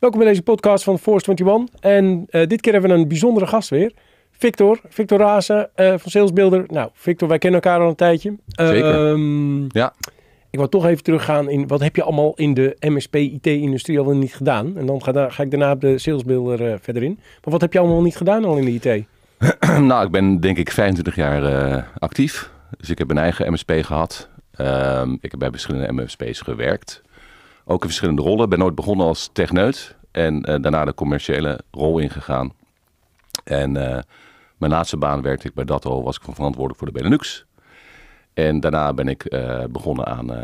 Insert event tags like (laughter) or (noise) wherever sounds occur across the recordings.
Welkom bij deze podcast van Force 21. En eh, dit keer hebben we een bijzondere gast weer. Victor, Victor Razen eh, van Salesbuilder. Nou, Victor, wij kennen elkaar al een tijdje. Zeker. Ehm, ja. Ik wil toch even teruggaan in wat heb je allemaal in de MSP-IT-industrie al niet gedaan? En dan ga, ga ik daarna op de salesbuilder eh, verder in. Maar wat heb je allemaal niet gedaan al in de IT? (clears throat) nou, ik ben denk ik 25 jaar actief. Dus ik heb een eigen MSP gehad. Ehm, ik heb bij verschillende MSP's gewerkt. Ook in verschillende rollen. Ben ooit begonnen als techneut en eh, daarna de commerciële rol ingegaan. En eh, mijn laatste baan werkte ik bij Datto, was ik verantwoordelijk voor de Benelux. En daarna ben ik eh, begonnen aan uh,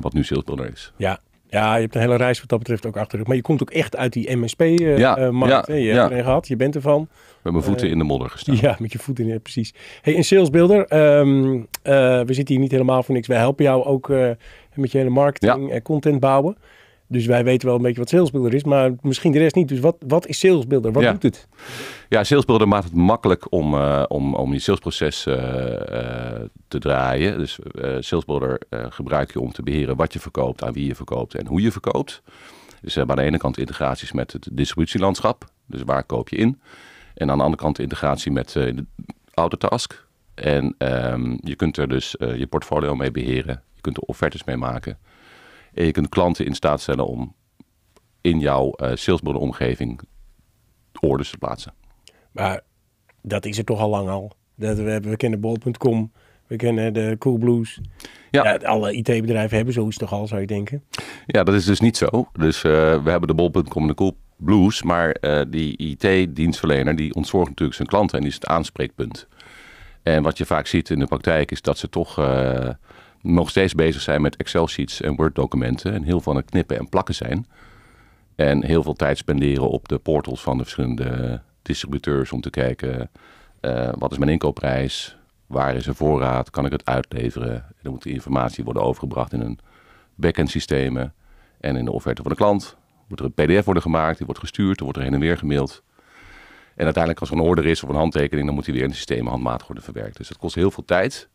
wat nu Salesbuilder is. Ja, ja, je hebt een hele reis wat dat betreft ook achter de Maar je komt ook echt uit die MSP-markt. Eh, ja, eh, je er gehad, je bent ervan. Met mijn voeten eh, in de modder gestaan. (laughs) Ja, met je voeten in, ja, precies. Hey, en salesbuilder, um, ehm, we zitten hier niet helemaal voor niks. Wij helpen jou ook met je hele marketing en content bouwen. Dus wij weten wel een beetje wat salesbuilder is, maar misschien de rest niet. Dus wat, wat is salesbuilder? Wat doet het? Ja, salesbuilder maakt het makkelijk om, eh, om, om je salesproces eh, eh, te draaien. Dus salesbuilder Builder gebruik je om te beheren wat je verkoopt, aan wie je verkoopt en hoe je verkoopt. Dus we hebben aan de ene kant integraties met het distributielandschap. Dus waar koop je in? En aan de andere kant integratie met de Autotask. En ehm, je kunt er dus je portfolio mee beheren. Je kunt er offertes mee maken. En je kunt klanten in staat stellen om in jouw uh, orders te plaatsen. Maar dat is er toch al lang al. Dat we, we kennen bol.com, we kennen de Coolblues. Ja. alle IT-bedrijven hebben zoiets toch al, zou je denken? Ja, dat is dus niet zo. Dus eh, we hebben de bol.com en de Coolblues, maar eh, die IT-dienstverlener die ontzorgt natuurlijk zijn klanten en is het aanspreekpunt. En wat je vaak ziet in de praktijk is dat ze toch nog steeds bezig zijn met Excel-sheets en Word-documenten en heel veel aan het knippen en plakken zijn. En heel veel tijd spenderen op de portals van de verschillende distributeurs om te kijken eh, wat is mijn inkoopprijs, waar is een voorraad, kan ik het uitleveren. En dan moet de informatie worden overgebracht in een end systemen en in de offerte van de klant. Moet er een pdf worden gemaakt, die wordt gestuurd, er wordt er heen en weer gemaild. En uiteindelijk als er een order is of een handtekening, dan moet die weer in het systeem handmatig worden verwerkt. Dus dat kost heel veel tijd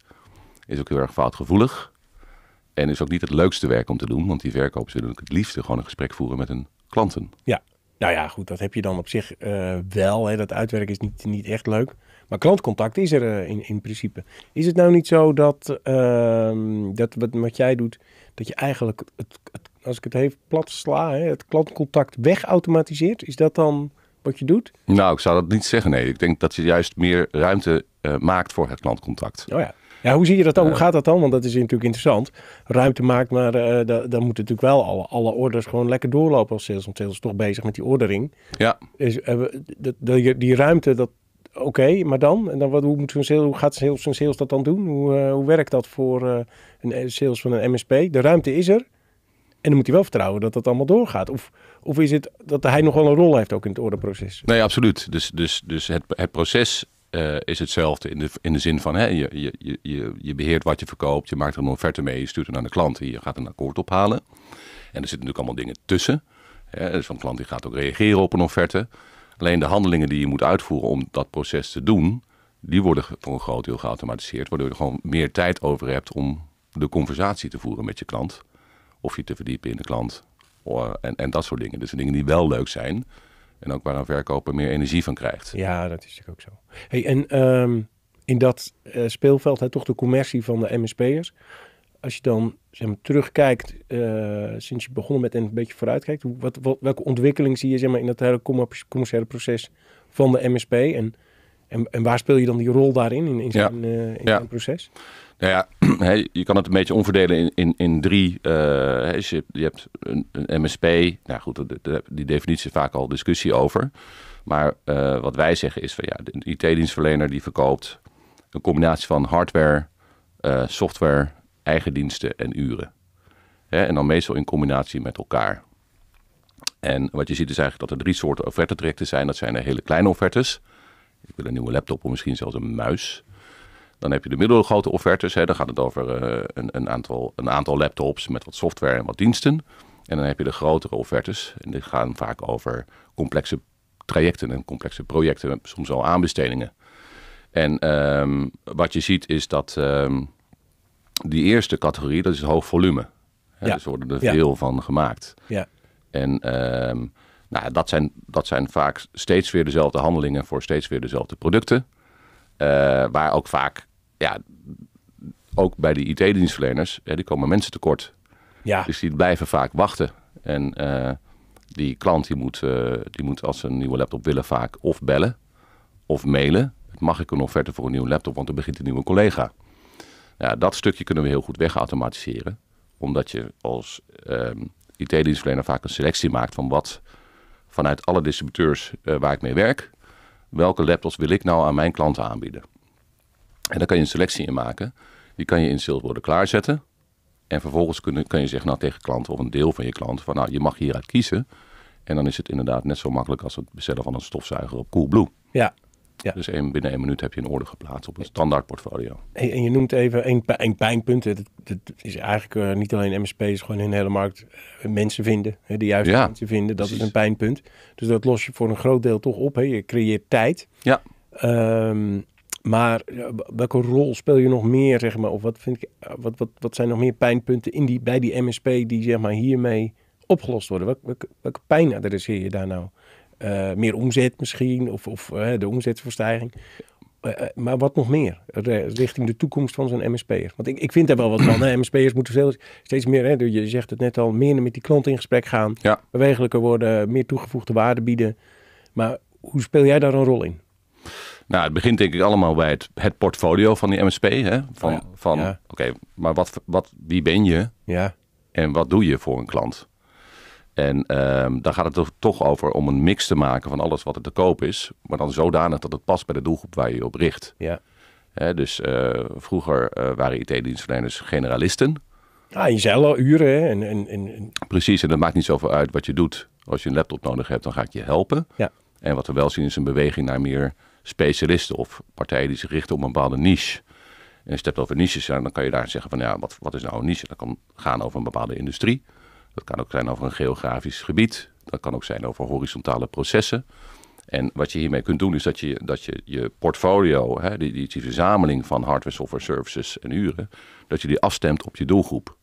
is ook heel erg foutgevoelig. En is ook niet het leukste werk om te doen, want die verkopers willen ook het liefste gewoon een gesprek voeren met hun klanten. Ja, nou ja, goed, dat heb je dan op zich eh, wel. Hè. Dat uitwerken is niet, niet echt leuk. Maar klantcontact is er eh, in, in principe. Is het nou niet zo dat, ehm, dat wat, jij doet, dat je eigenlijk, het, als ik het even plat sla, hè, het klantcontact wegautomatiseert? Is dat dan wat je doet? Nou, ik zou dat niet zeggen, nee. Ik denk dat je juist meer ruimte eh, maakt voor het klantcontact. Oh ja. Ja, hoe zie je dat dan? hoe gaat dat dan? Want dat is natuurlijk interessant. Ruimte maakt, maar eh, dan da moeten natuurlijk wel alle, alle orders gewoon lekker doorlopen als sales. Want sales is toch bezig met die ordering. Ja. Is, die, eh, die ruimte, dat, oké, maar dan? En dan wat, hoe, moet zo'n sales, hoe gaat zo'n sales, sales dat dan doen? Hoe, eh, hoe werkt dat voor een sales van een MSP? De ruimte is er. En dan moet hij wel vertrouwen dat dat allemaal doorgaat. Of, of is het dat hij nog wel een rol heeft ook in het orderproces? Nee, absoluut. Dus, dus, dus het, het proces eh, is hetzelfde in de, in de zin van hè, je, je, je, je beheert wat je verkoopt, je maakt er een offerte mee, je stuurt het aan de klant, je gaat een akkoord ophalen. En er zitten natuurlijk allemaal dingen tussen. Hè, dus een klant die gaat ook reageren op een offerte. Alleen de handelingen die je moet uitvoeren om dat proces te doen, die worden voor een groot deel geautomatiseerd, waardoor je gewoon meer tijd over hebt om de conversatie te voeren met je klant. Of je te verdiepen in de klant oh, en, en dat soort dingen. Dus dingen die wel leuk zijn, en ook waar een verkoper meer energie van krijgt. Ja, dat is natuurlijk ook zo. Hey, en ehm, in dat eh, speelveld, hè, toch de commercie van de MSP'ers. Als je dan zeg maar, terugkijkt eh, sinds je begonnen met en een beetje vooruitkijkt. Wat, wat, welke ontwikkeling zie je zeg maar, in dat hele commerciële proces van de MSP? En en, en waar speel je dan die rol daarin, in, in zijn, eh, in proces? Nou ja, (clears throat) je kan het een beetje omverdelen in, in, in drie. Eh, je, hebt een, een, MSP. Nou goed, de, die definitie is vaak al discussie over. Maar eh, wat wij zeggen is van ja, de IT-dienstverlener die verkoopt een combinatie van hardware, software, eigen diensten en uren. en dan meestal in combinatie met elkaar. En wat je ziet is eigenlijk dat er drie soorten offertetrajecten zijn. Dat zijn de hele kleine offertes. Ik wil een nieuwe laptop of misschien zelfs een muis. Dan heb je de middelgrote offertes. Hè. Dan gaat het over eh, een, een, aantal, een aantal laptops met wat software en wat diensten. En dan heb je de grotere offertes. En die gaan vaak over complexe trajecten en complexe projecten, soms al aanbestedingen. En ehm, wat je ziet is dat ehm, die eerste categorie, dat is hoog volume. Hè, Dus worden er veel van gemaakt. Ja. En um, nou, dat zijn, dat zijn vaak steeds weer dezelfde handelingen voor steeds weer dezelfde producten. Uh, waar ook vaak, ja, ook bij de IT-dienstverleners, die komen mensen tekort. Ja. Dus die blijven vaak wachten. En eh, die klant die moet, eh, die moet als ze een nieuwe laptop willen vaak of bellen of mailen. Mag ik een offerte voor een nieuwe laptop, want er begint een nieuwe collega. Ja, dat stukje kunnen we heel goed wegautomatiseren. Omdat je als ehm, IT-dienstverlener vaak een selectie maakt van wat vanuit alle distributeurs eh, waar ik mee werk, welke laptops wil ik nou aan mijn klanten aanbieden? En daar kan je een selectie in maken. Die kan je in worden klaarzetten. En vervolgens kun, je zeggen nou, tegen klanten of een deel van je klanten van nou, je mag hieruit kiezen. En dan is het inderdaad net zo makkelijk als het bestellen van een stofzuiger op Coolblue. Ja, ja. Dus één, binnen één minuut heb je een orde geplaatst op een standaard portfolio. en je noemt even één, pijnpunt. Dat, is eigenlijk eh, niet alleen MSP's, gewoon in de hele markt eh, mensen vinden. Hè, de juiste mensen vinden, dat is een pijnpunt. Dus dat los je voor een groot deel toch op. Hè. Je creëert tijd. Ja. Ehm, maar eh, welke rol speel je nog meer, zeg maar? Of wat, vind ik, wat, wat, wat zijn nog meer pijnpunten in die, bij die MSP die zeg maar, hiermee opgelost worden? Welke, welke, welke pijn adresseer je daar nou eh, meer omzet misschien, of, of eh, de omzetverstijging. Eh, maar wat nog meer richting de toekomst van zo'n MSP'er? Want ik, ik vind daar wel wat van. Hè? (clears throat) MSP'ers moeten steeds meer, hè? je zegt het net al, meer met die klant in gesprek gaan. Ja. Bewegelijker worden, meer toegevoegde waarde bieden. Maar hoe speel jij daar een rol in? Nou, het begint denk ik allemaal bij het, portfolio van die MSP. Hè? Van, oh van oké, maar wat, wat, wie ben je? Ja. En wat doe je voor een klant? En ehm, dan gaat het er toch over om een mix te maken van alles wat er te koop is, maar dan zodanig dat het past bij de doelgroep waar je je op richt. Ja. dus eh, vroeger eh, waren IT-dienstverleners generalisten. Ja, je zei al uren. Hè? Precies, en dat maakt niet zoveel uit wat je doet. Als je een laptop nodig hebt, dan ga ik je helpen. Ja. En wat we wel zien is een beweging naar meer specialisten of partijen die zich richten op een bepaalde niche. En als je het hebt over niches, dan kan je daar zeggen van ja, wat, wat is nou een niche? Dat kan gaan over een bepaalde industrie. Dat kan ook zijn over een geografisch gebied. Dat kan ook zijn over horizontale processen. En wat je hiermee kunt doen is dat je dat je, je portfolio, hè, die, die, die verzameling van hardware, software, services en uren, dat je die afstemt op je doelgroep.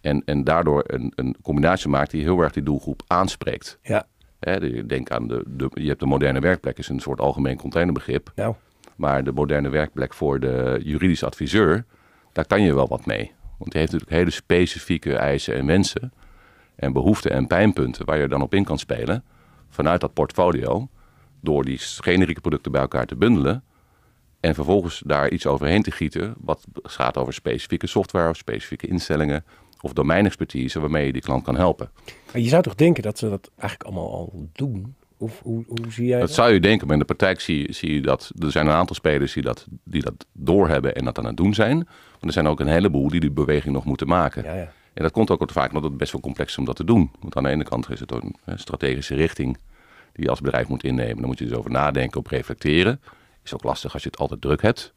En, en daardoor een, een combinatie maakt die heel erg die doelgroep aanspreekt. Ja. Hè, denk aan de, de, je hebt de moderne werkplek, is een soort algemeen containerbegrip. Nou. Maar de moderne werkplek voor de juridisch adviseur, daar kan je wel wat mee. Want die heeft natuurlijk hele specifieke eisen en wensen. En behoeften en pijnpunten waar je dan op in kan spelen. Vanuit dat portfolio. Door die generieke producten bij elkaar te bundelen. En vervolgens daar iets overheen te gieten. Wat gaat over specifieke software of specifieke instellingen. Of domeinexpertise waarmee je die klant kan helpen. je zou toch denken dat ze dat eigenlijk allemaal al doen? Of hoe, zie jij dat? Dat zou je denken, maar in de praktijk zie, je dat er zijn een aantal spelers die dat, die dat doorhebben en dat aan het doen zijn. Maar er zijn ook een heleboel die die beweging nog moeten maken. Ja, ja. En dat komt ook vaak omdat het best wel complex is om dat te doen. Want aan de ene kant is het een strategische richting die je als bedrijf moet innemen. Dan moet je dus over nadenken, op reflecteren. Is ook lastig als je het altijd druk hebt.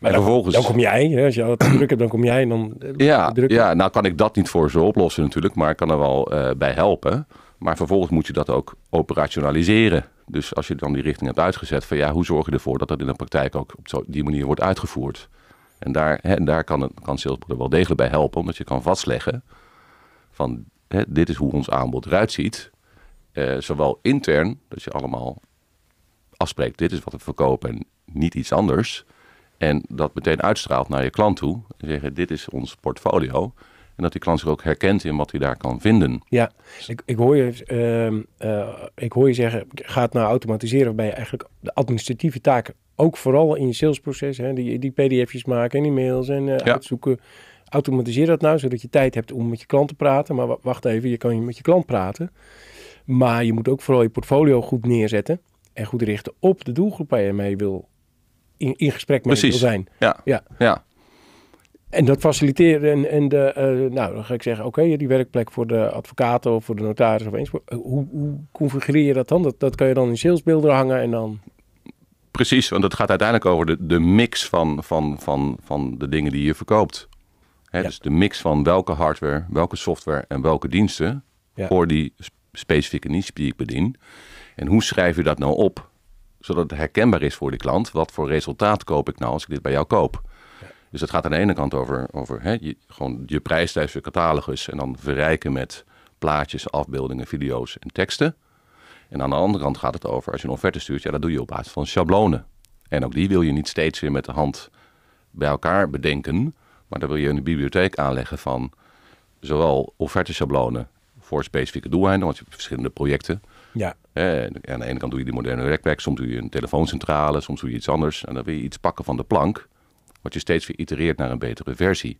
Maar dan, vervolgens... dan kom jij, hè? als je altijd druk hebt, dan kom jij en dan... Eh, ja, ja, nou kan ik dat niet voor ze oplossen natuurlijk, maar ik kan er wel eh, bij helpen. Maar vervolgens moet je dat ook operationaliseren. Dus als je dan die richting hebt uitgezet van ja, hoe zorg je ervoor dat dat in de praktijk ook op die manier wordt uitgevoerd? En daar, hè, en daar kan, het, kan wel degelijk bij helpen, omdat je kan vastleggen van hè, dit is hoe ons aanbod eruit ziet. Eh, zowel intern, dat je allemaal afspreekt, dit is wat we verkopen en niet iets anders. En dat meteen uitstraalt naar je klant toe. En zeggen, dit is ons portfolio. En dat die klant zich ook herkent in wat hij daar kan vinden. Ja, ik, ik, hoor, je, ehm, eh, ik hoor je zeggen, ga nou automatiseren bij je eigenlijk de administratieve taken, ook vooral in je salesproces, hè, die, die pdf'jes maken en e-mails en uh, uitzoeken. Automatiseer dat nou, zodat je tijd hebt om met je klant te praten. Maar wacht even, je kan met je klant praten. Maar je moet ook vooral je portfolio goed neerzetten. En goed richten op de doelgroep waar je mee wil in, in gesprek mee Precies. wil zijn. Ja. Ja. ja. En dat faciliteren en, de, eh, nou, dan ga ik zeggen, oké, die werkplek voor de advocaten of voor de notaris of eens. Hoe, hoe configureer je dat dan? Dat, dat kan je dan in salesbeelden hangen en dan... Precies, want het gaat uiteindelijk over de, de mix van, van, van, van de dingen die je verkoopt. Hè, ja. Dus de mix van welke hardware, welke software en welke diensten voor die specifieke niche die ik bedien. En hoe schrijf je dat nou op, zodat het herkenbaar is voor de klant? Wat voor resultaat koop ik nou als ik dit bij jou koop? Dus het gaat aan de ene kant over, over hè, je, gewoon je catalogus en dan verrijken met plaatjes, afbeeldingen, video's en teksten. En aan de andere kant gaat het over, als je een offerte stuurt, ja, dat doe je op basis van schablonen. En ook die wil je niet steeds weer met de hand bij elkaar bedenken, maar daar wil je een bibliotheek aanleggen van zowel offerte-schablonen voor specifieke doeleinden, want je hebt verschillende projecten. Ja. En aan de ene kant doe je die moderne rekwerk, soms doe je een telefooncentrale, soms doe je iets anders. En dan wil je iets pakken van de plank wat je steeds weer itereert naar een betere versie.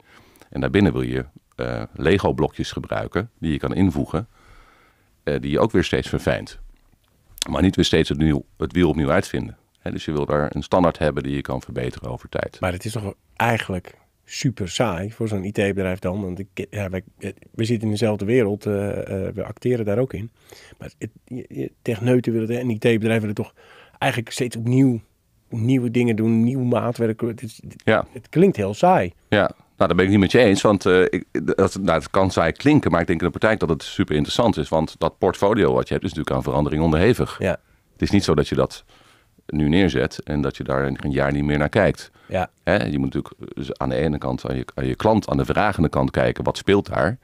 En daarbinnen wil je eh, Lego-blokjes gebruiken die je kan invoegen, eh, die je ook weer steeds verfijnt. Maar niet weer steeds het, het wiel opnieuw uitvinden. dus je wil daar een standaard hebben die je kan verbeteren over tijd. Maar het is toch eigenlijk super saai voor zo'n IT-bedrijf dan. Want ik, ja, we zitten in dezelfde wereld, eh, we acteren daar ook in. Maar het, techneuten willen en IT-bedrijven willen toch eigenlijk steeds opnieuw nieuwe dingen doen, nieuw maatwerk. Het, klinkt heel saai. Ja, nou, daar ben ik niet met je eens, want eh, ik, dat, nou, het kan saai klinken, maar ik denk in de praktijk dat het super interessant is. Want dat portfolio wat je hebt is natuurlijk aan verandering onderhevig. Ja. Het is niet zo dat je dat nu neerzet en dat je daar een jaar niet meer naar kijkt. Ja. Hè? Je moet natuurlijk aan de ene kant aan je, aan je klant, aan de vragende kant kijken, wat speelt daar?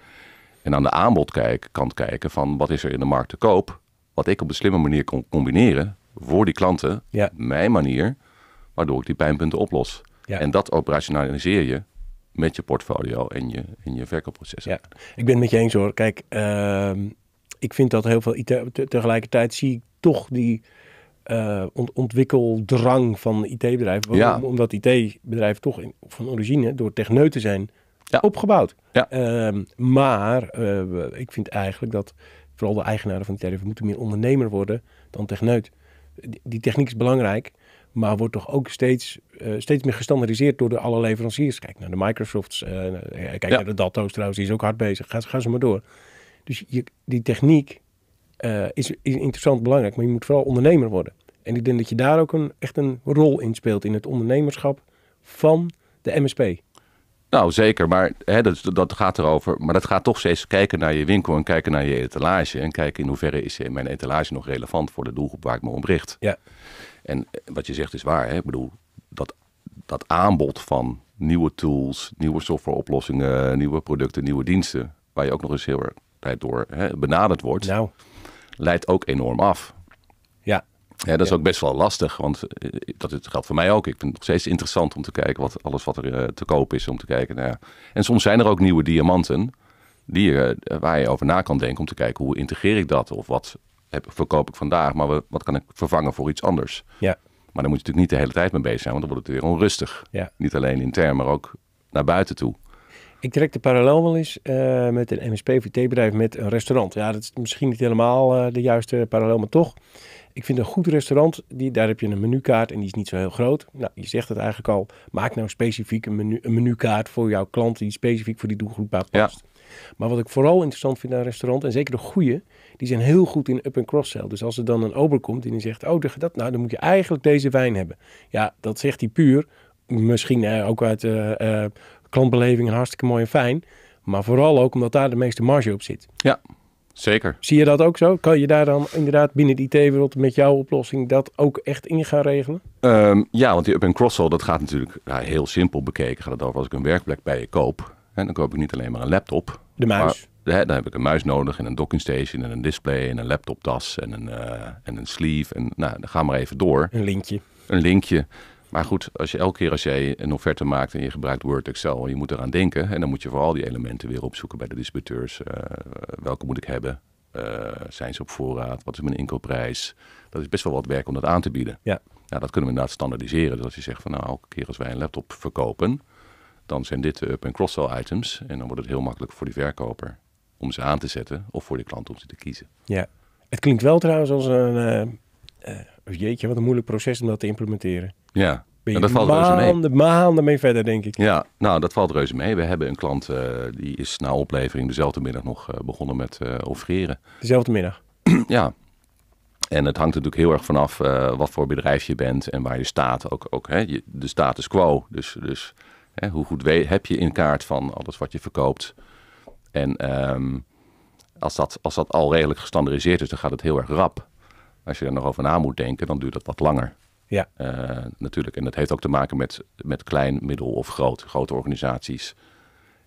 En aan de aanbodkant kijken van wat is er in de markt te koop? Wat ik op een slimme manier kon combineren voor die klanten, ja. mijn manier, waardoor ik die pijnpunten oplos. En dat operationaliseer je met je portfolio en je, en je verkoopproces. Ja, ik ben het met je eens hoor. Kijk, ehm, ik vind dat heel veel. Te, tegelijkertijd zie ik toch die eh, ontwikkeldrang van IT-bedrijven. Omdat IT-bedrijven toch in, van origine door techneuten zijn opgebouwd. Ehm, maar eh, ik vind eigenlijk dat vooral de eigenaren van IT-bedrijven moeten meer ondernemer worden dan techneut die techniek is belangrijk, maar wordt toch ook steeds, eh, steeds meer gestandardiseerd door de alle leveranciers. Kijk naar de Microsofts, eh, eh, kijk naar de Dalto's trouwens, die is ook hard bezig. Ga, ga ze maar door. Dus die techniek is, is, interessant belangrijk, maar je moet vooral ondernemer worden. En ik denk dat je daar ook een, echt een rol in speelt in het ondernemerschap van de MSP. Nou, zeker. Maar hè, dat, dat gaat erover. Maar dat gaat toch steeds kijken naar je winkel en kijken naar je etalage. En kijken in hoeverre is mijn etalage nog relevant voor de doelgroep waar ik me om richt. Ja. En eh, wat je zegt is waar. Hè? Ik bedoel, dat, dat aanbod van nieuwe tools, nieuwe softwareoplossingen, nieuwe producten, nieuwe diensten. Waar je ook nog eens heel erg door hè, benaderd wordt. Nou. Leidt ook enorm af. Ja, dat is ook best wel lastig, want eh, dat geldt voor mij ook. Ik vind het nog steeds interessant om te kijken wat alles wat er eh, te koop is, om te kijken. Nou ja. En soms zijn er ook nieuwe diamanten die je, eh, waar je over na kan denken om te kijken hoe integreer ik dat of wat heb, verkoop ik vandaag, maar wat kan ik vervangen voor iets anders. Ja. Maar daar moet je natuurlijk niet de hele tijd mee bezig zijn, want dan wordt het weer onrustig. Ja. Niet alleen intern, maar ook naar buiten toe. Ik trek de parallel wel eens uh, met een MSP-VT-bedrijf met een restaurant. Ja, dat is misschien niet helemaal de juiste parallel, maar toch ik vind een goed restaurant, die, daar heb je een menukaart en die is niet zo heel groot. Nou, je zegt het eigenlijk al. Maak nou specifiek een, menu, een menukaart voor jouw klant die specifiek voor die doelgroep past. Ja. Maar wat ik vooral interessant vind aan een restaurant, en zeker de goede, die zijn heel goed in up- en cross-sell. Dus als er dan een ober komt en die zegt, oh, dat, nou, dan moet je eigenlijk deze wijn hebben. Ja, dat zegt hij puur. Misschien eh, ook uit eh, eh, klantbeleving hartstikke mooi en fijn. Maar vooral ook omdat daar de meeste marge op zit. Ja. Zeker. Zie je dat ook zo? Kan je daar dan inderdaad binnen de IT-wereld met jouw oplossing dat ook echt in gaan regelen? Ehm, ja, want die up- en cross-sell, dat gaat natuurlijk heel simpel bekeken. Gaat het over als ik een werkplek bij je koop, en dan koop ik niet alleen maar een laptop. De muis. Maar, dan heb ik een muis nodig en een docking station en een display en een laptoptas en een, eh, en een sleeve. En nou, dan ga maar even door. Een linkje. Een linkje. Maar goed, als je elke keer als jij een offerte maakt en je gebruikt Word, Excel, je moet eraan denken. En dan moet je vooral die elementen weer opzoeken bij de distributeurs. Eh, welke moet ik hebben? Eh, zijn ze op voorraad? Wat is mijn inkoopprijs? Dat is best wel wat werk om dat aan te bieden. Ja. Nou, dat kunnen we inderdaad standaardiseren. Dus als je zegt van nou, elke keer als wij een laptop verkopen, dan zijn dit de up- en cross-sell items. En dan wordt het heel makkelijk voor die verkoper om ze aan te zetten of voor de klant om ze te kiezen. Ja, het klinkt wel trouwens als een eh, eh, jeetje, wat een moeilijk proces om dat te implementeren. Ja, ben dat valt maanden, reuze mee. maanden mee verder, denk ik. Ja, nou, dat valt reuze mee. We hebben een klant eh, die is na oplevering dezelfde middag nog eh, begonnen met uh, Dezelfde middag? (clears throat) ja. En het hangt natuurlijk heel erg vanaf wat voor bedrijf je bent en waar je staat. Ook, ook hè, de status quo. Dus, dus hè, hoe goed heb je in kaart van alles wat je verkoopt. En ehm, als, dat, als dat al redelijk gestandardiseerd is, dan gaat het heel erg rap. Als je er nog over na moet denken, dan duurt dat wat langer. Ja. Eh, natuurlijk. En dat heeft ook te maken met, met klein, middel of groot, grote organisaties.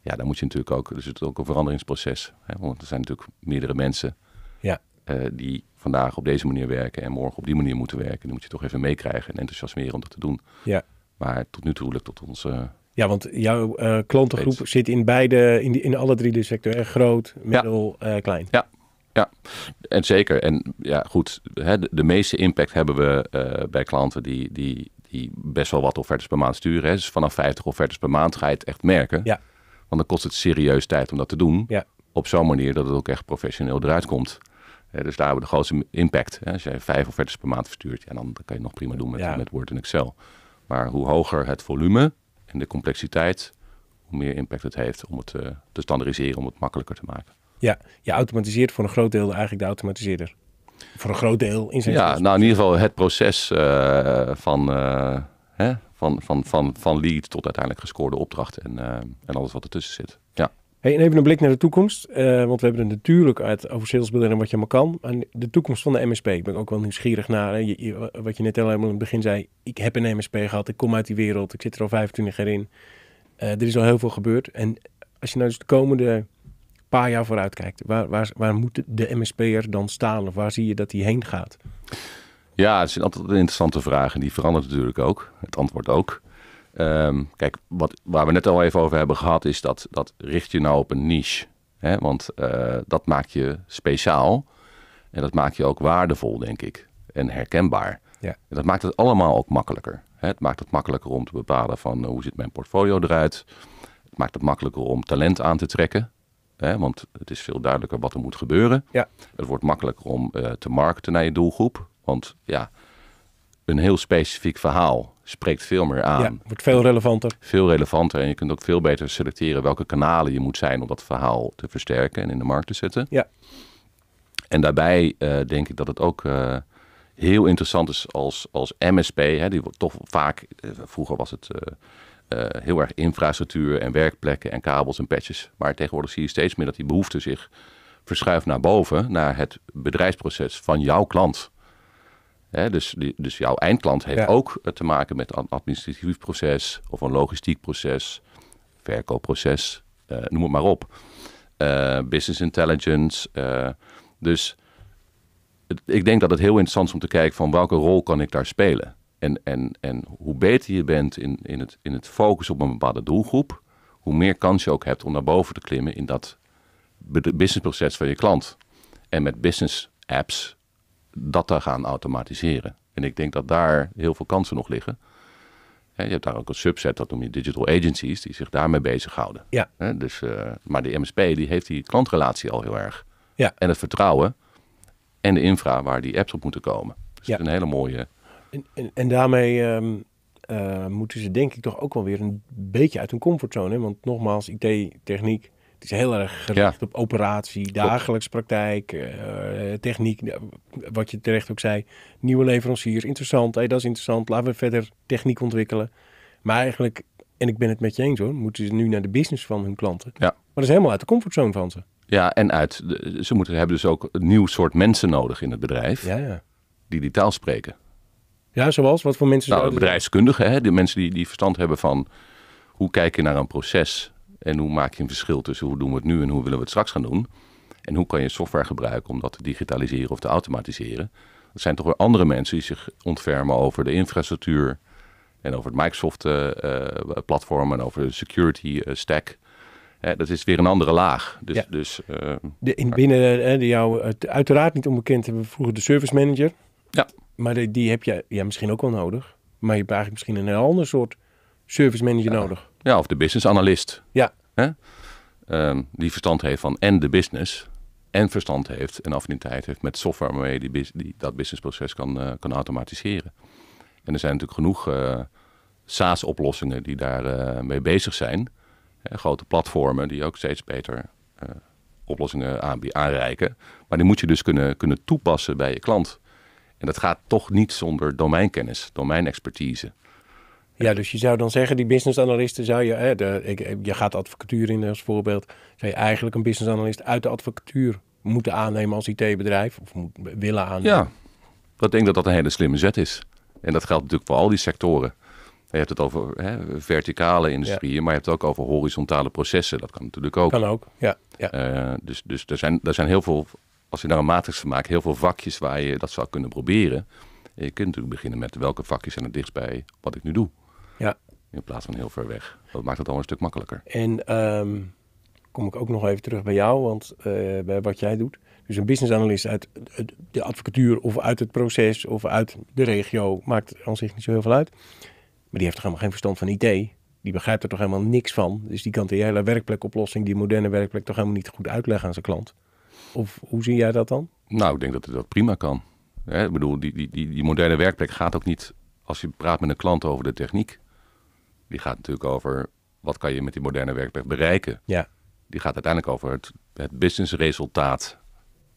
Ja, dan moet je natuurlijk ook, dus het ook een veranderingsproces. Hè? Want er zijn natuurlijk meerdere mensen ja. Eh, die vandaag op deze manier werken en morgen op die manier moeten werken. Dan moet je toch even meekrijgen en enthousiasmeren om dat te doen. Ja. Maar tot nu toe lukt tot ons. Eh, ja, want jouw klantengroep zit in beide, in, in alle drie de sectoren. Groot, middel, ja. klein. Ja, ja, en zeker. En ja, goed, hè, de, meeste impact hebben we eh, bij klanten die, die, die best wel wat offertes per maand sturen. Hè. Dus vanaf 50 offertes per maand ga je het echt merken. Ja. Want dan kost het serieus tijd om dat te doen. Ja. Op zo'n manier dat het ook echt professioneel eruit komt. Ja. dus daar hebben we de grootste impact. Hè. Als jij vijf offertes per maand verstuurt, ja, dan kan je het nog prima doen met, met Word en Excel. Maar hoe hoger het volume en de complexiteit, hoe meer impact het heeft om het eh, te standaardiseren, om het makkelijker te maken. Ja, je automatiseert voor een groot deel eigenlijk de automatiseerder. Voor een groot deel in zijn Ja, nou in ieder geval het proces eh, van, eh, hè, van, van, van, van lead tot uiteindelijk gescoorde opdracht en, eh, en alles wat ertussen zit. Ja. Hey, en even een blik naar de toekomst, want we hebben het natuurlijk uit over salesbeelden en wat je maar kan. Maar de toekomst van de MSP, ik ben ook wel nieuwsgierig naar. Hè, wat je net helemaal in het begin zei, ik heb een MSP gehad, ik kom uit die wereld, ik zit er al 25 jaar in. er is al heel veel gebeurd. En als je nou dus de komende paar jaar vooruit kijkt. Waar, waar, waar moet de MSP'er dan staan of waar zie je dat hij heen gaat? Ja, het zijn altijd interessante vragen. Die verandert natuurlijk ook. Het antwoord ook. Ehm, kijk, wat, waar we net al even over hebben gehad, is dat, dat richt je nou op een niche. Hè? Want eh, dat maakt je speciaal. En dat maakt je ook waardevol, denk ik. En herkenbaar. Ja. En dat maakt het allemaal ook makkelijker. Hè? Het maakt het makkelijker om te bepalen van eh, hoe zit mijn portfolio eruit. Het maakt het makkelijker om talent aan te trekken want het is veel duidelijker wat er moet gebeuren. Ja. Het wordt makkelijker om eh, te markten naar je doelgroep. Want ja, een heel specifiek verhaal spreekt veel meer aan. Ja, wordt veel relevanter. Veel relevanter. En je kunt ook veel beter selecteren welke kanalen je moet zijn om dat verhaal te versterken en in de markt te zetten. Ja. En daarbij eh, denk ik dat het ook eh, heel interessant is als, als MSP. Hè, die wordt toch vaak, vroeger was het eh, heel erg infrastructuur en werkplekken en kabels en patches. Maar tegenwoordig zie je steeds meer dat die behoefte zich verschuift naar boven, naar het bedrijfsproces van jouw klant. Hè, dus, dus jouw eindklant heeft ook eh, te maken met een administratief proces of een logistiek proces, verkoopproces, eh, noem het maar op. business intelligence. dus ik denk dat het heel interessant is om te kijken van welke rol kan ik daar spelen. En, en, en hoe beter je bent in, in, het, in het focussen op een bepaalde doelgroep, hoe meer kans je ook hebt om naar boven te klimmen in dat businessproces van je klant. En met business apps dat te gaan automatiseren. En ik denk dat daar heel veel kansen nog liggen. Je hebt daar ook een subset, dat noem je digital agencies, die zich daarmee bezighouden. Ja. Dus, eh, maar de MSP die heeft die klantrelatie al heel erg. Ja. En het vertrouwen en de infra waar die apps op moeten komen. Dus ja. het is een hele mooie en, en, daarmee ehm, eh, moeten ze denk ik toch ook wel weer een beetje uit hun comfortzone. Hè? Want nogmaals, IT, techniek, het is heel erg gericht op operatie, dagelijks praktijk, eh, techniek. Nou, wat je terecht ook zei, nieuwe leveranciers, interessant. Hey, dat is interessant, laten we verder techniek ontwikkelen. Maar eigenlijk, en ik ben het met je eens hoor, moeten ze nu naar de business van hun klanten. Ja. Maar dat is helemaal uit de comfortzone van ze. Ja, en uit. Ze moeten, hebben dus ook een nieuw soort mensen nodig in het bedrijf. Ja, ja. Die die taal spreken. Ja, zoals? Wat voor mensen? Nou, bedrijfskundigen, hè? de mensen die, die verstand hebben van hoe kijk je naar een proces en hoe maak je een verschil tussen hoe doen we het nu en hoe willen we het straks gaan doen. En hoe kan je software gebruiken om dat te digitaliseren of te automatiseren. Dat zijn toch weer andere mensen die zich ontfermen over de infrastructuur en over het Microsoft-platform eh, eh, en over de security eh, stack. dat is weer een andere laag. Dus, ja. dus, de, in binnen, hè, jou uiteraard niet onbekend hebben we vroeger de service manager. Ja. Maar die, heb je ja, misschien ook wel nodig. Maar je hebt eigenlijk misschien een heel ander soort service manager nodig. Ja, of de business analyst. Ja. Hè? Ehm, die verstand heeft van en de business. En verstand heeft en affiniteit heeft met software waarmee je die, dat businessproces kan, eh, kan automatiseren. En er zijn natuurlijk genoeg eh, SaaS-oplossingen die daarmee eh, mee bezig zijn. Hè, grote platformen die ook steeds beter oplossingen aanreiken. Maar die moet je dus kunnen, kunnen toepassen bij je klant. En dat gaat toch niet zonder domeinkennis, domeinexpertise. Ja, dus je zou dan zeggen, die business analisten zou je, hè, de, ik, je gaat advocatuur in als voorbeeld, zou je eigenlijk een business analyst uit de advocatuur moeten aannemen als IT-bedrijf of willen aannemen? Ja, dat denk dat dat een hele slimme zet is. En dat geldt natuurlijk voor al die sectoren. Je hebt het over hè, verticale industrieën, maar je hebt het ook over horizontale processen. Dat kan natuurlijk ook. Kan ook, ja. ja. Eh, dus dus er, zijn, er zijn heel veel als je daar nou een matrix van maakt, heel veel vakjes waar je dat zou kunnen proberen. je kunt natuurlijk beginnen met welke vakjes zijn het dichtst bij wat ik nu doe. Ja. In plaats van heel ver weg. Dat maakt het al een stuk makkelijker. En ehm, kom ik ook nog even terug bij jou, want eh, bij wat jij doet. Dus een business analyst uit de advocatuur of uit het proces of uit de regio maakt aan zich niet zo heel veel uit. Maar die heeft toch helemaal geen verstand van IT. Die begrijpt er toch helemaal niks van. Dus die kan de hele werkplekoplossing, die moderne werkplek, toch helemaal niet goed uitleggen aan zijn klant. Of hoe zie jij dat dan? Nou, ik denk dat dat prima kan. Hè, ik bedoel, die, die, die, die moderne werkplek gaat ook niet als je praat met een klant over de techniek. Die gaat natuurlijk over wat kan je met die moderne werkplek bereiken. Ja. Die gaat uiteindelijk over het, het businessresultaat.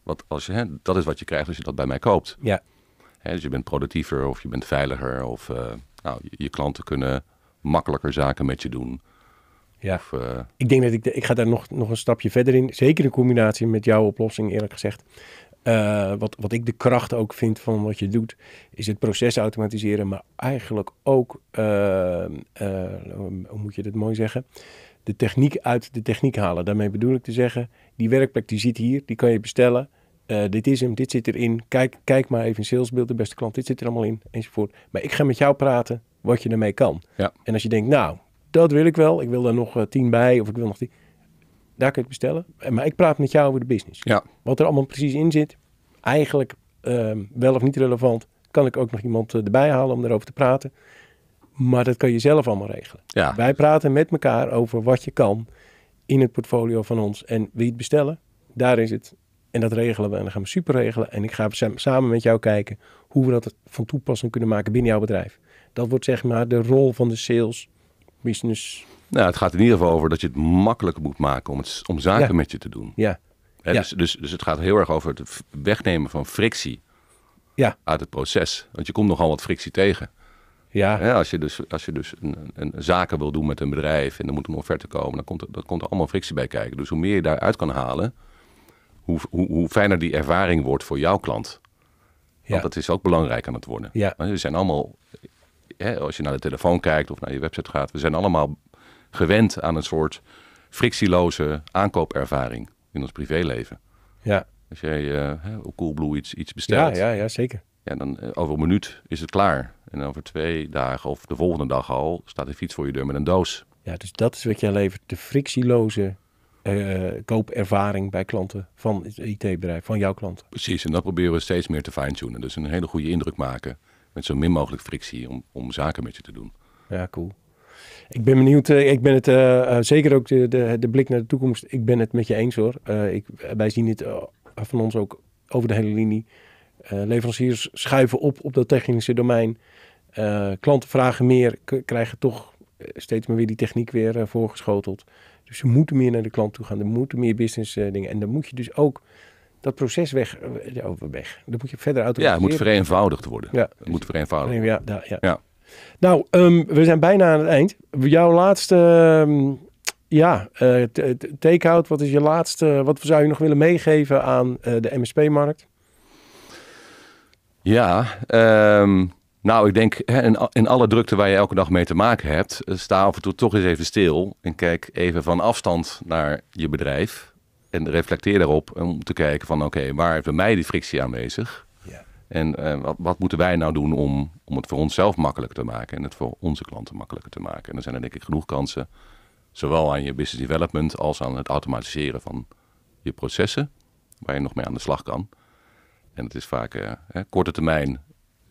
Wat als je, hè, dat is wat je krijgt als je dat bij mij koopt. Ja. Hè, dus je bent productiever of je bent veiliger. Of eh, nou, je, klanten kunnen makkelijker zaken met je doen. Ja. Eh, ik denk dat ik, ik ga daar nog, nog een stapje verder in. Zeker in combinatie met jouw oplossing, eerlijk gezegd. Eh, wat, wat ik de kracht ook vind van wat je doet, is het proces automatiseren, maar eigenlijk ook, eh, hoe moet je dat mooi zeggen, de techniek uit de techniek halen. Daarmee bedoel ik te zeggen, die werkplek die zit hier, die kan je bestellen. dit is hem, dit zit erin. Kijk, kijk maar even in salesbeeld, de beste klant, dit zit er allemaal in, enzovoort. Maar ik ga met jou praten wat je ermee kan. Ja. En als je denkt, nou, dat wil ik wel. Ik wil daar nog eh, tien bij of ik wil nog die. Daar kun je het bestellen. Maar ik praat met jou over de business. Ja. Wat er allemaal precies in zit, eigenlijk ehm, wel of niet relevant, kan ik ook nog iemand eh, erbij halen om daarover te praten. Maar dat kan je zelf allemaal regelen. Ja. Wij praten met elkaar over wat je kan in het portfolio van ons en wie het bestellen. Daar is het. En dat regelen we en dan gaan we super regelen. En ik ga samen met jou kijken hoe we dat van toepassing kunnen maken binnen jouw bedrijf. Dat wordt zeg maar de rol van de sales business. Nou, het gaat in ieder geval over dat je het makkelijker moet maken om, om zaken met je te doen. Ja. Dus, dus, dus, het gaat heel erg over het wegnemen van frictie ja. uit het proces. Want je komt nogal wat frictie tegen. Ja. als je dus, als je dus een, een, zaken wil doen met een bedrijf en er moet een offerte komen, dan komt er, komt er allemaal frictie bij kijken. Dus hoe meer je daaruit kan halen, hoe, hoe, hoe fijner die ervaring wordt voor jouw klant. Want dat is ook belangrijk aan het worden. Ja. We zijn allemaal hè, als je naar de telefoon kijkt of naar je website gaat, we zijn allemaal gewend aan een soort frictieloze aankoopervaring in ons privéleven. Ja. Als jij eh, op Coolblue iets, iets bestelt. Ja, ja, ja zeker. Ja, dan eh, over een minuut is het klaar. En over twee dagen of de volgende dag al staat de fiets voor je deur met een doos. Ja, dus dat is wat jij levert. De frictieloze eh, koopervaring bij klanten van het IT-bedrijf, van jouw klanten. Precies, en dat proberen we steeds meer te fine-tunen. Dus een hele goede indruk maken met zo min mogelijk frictie om, om zaken met je te doen. Ja, cool. Ik ben benieuwd. Eh, ik ben het eh, eh, zeker ook de, de, de, blik naar de toekomst. Ik ben het met je eens hoor. Uh, ik, wij zien het van ons ook over de hele linie. leveranciers schuiven op op dat technische domein. klanten vragen meer, krijgen toch steeds meer weer die techniek weer voorgeschoteld. Dus ze moeten meer naar de klant toe gaan. Er moeten meer business dingen. En dan moet je dus ook dat proces weg, eh, weg. Dat moet je verder automatiseren. Ja, het moet vereenvoudigd worden. Ja, het moet vereenvoudigd worden. Ja, ja. ja. Nou, ehm, we zijn bijna aan het eind. Jouw laatste, ehm, ja, uh, take-out. Wat is je laatste, wat zou je nog willen meegeven aan eh, de MSP-markt? Ja, ehm, nou, ik denk in, in alle drukte waar je elke dag mee te maken hebt, sta af en toe toch eens even stil en kijk even van afstand naar je bedrijf en reflecteer daarop om te kijken van oké, waar heeft bij mij die frictie aanwezig? En eh, wat, moeten wij nou doen om, om het voor onszelf makkelijker te maken en het voor onze klanten makkelijker te maken? En er zijn er denk ik genoeg kansen, zowel aan je business development als aan het automatiseren van je processen, waar je nog mee aan de slag kan. En het is vaak eh, hè, korte termijn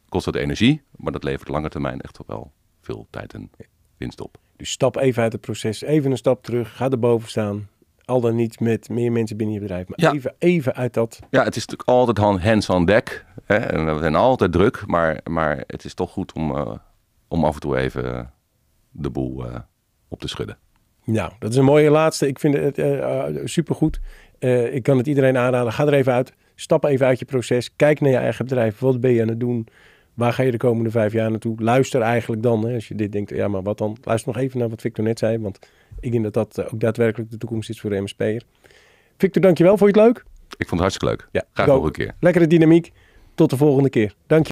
kost dat energie, maar dat levert lange termijn echt wel veel tijd en winst op. Dus stap even uit het proces, even een stap terug, ga erboven staan, al dan niet met meer mensen binnen je bedrijf. Maar ja. even, even uit dat. Ja, het is natuurlijk altijd hands on deck. Hè? En we zijn altijd druk. Maar, maar het is toch goed om, eh, om af en toe even eh, de boel eh, op te schudden. Nou, dat is een mooie laatste. Ik vind het uh, supergoed. ik kan het iedereen aanraden. Ga er even uit. Stap even uit je proces. Kijk naar je eigen bedrijf. Wat ben je aan het doen? Waar ga je de komende vijf jaar naartoe? Luister eigenlijk dan, hè, als je dit denkt, ja, maar wat dan? Luister nog even naar wat Victor net zei, want ik denk dat dat eh, ook daadwerkelijk de toekomst is voor de MSP'er. Victor, dankjewel. Vond je het leuk? Ik vond het hartstikke leuk. Ja, Graag nog een keer. Lekkere dynamiek. Tot de volgende keer. Dank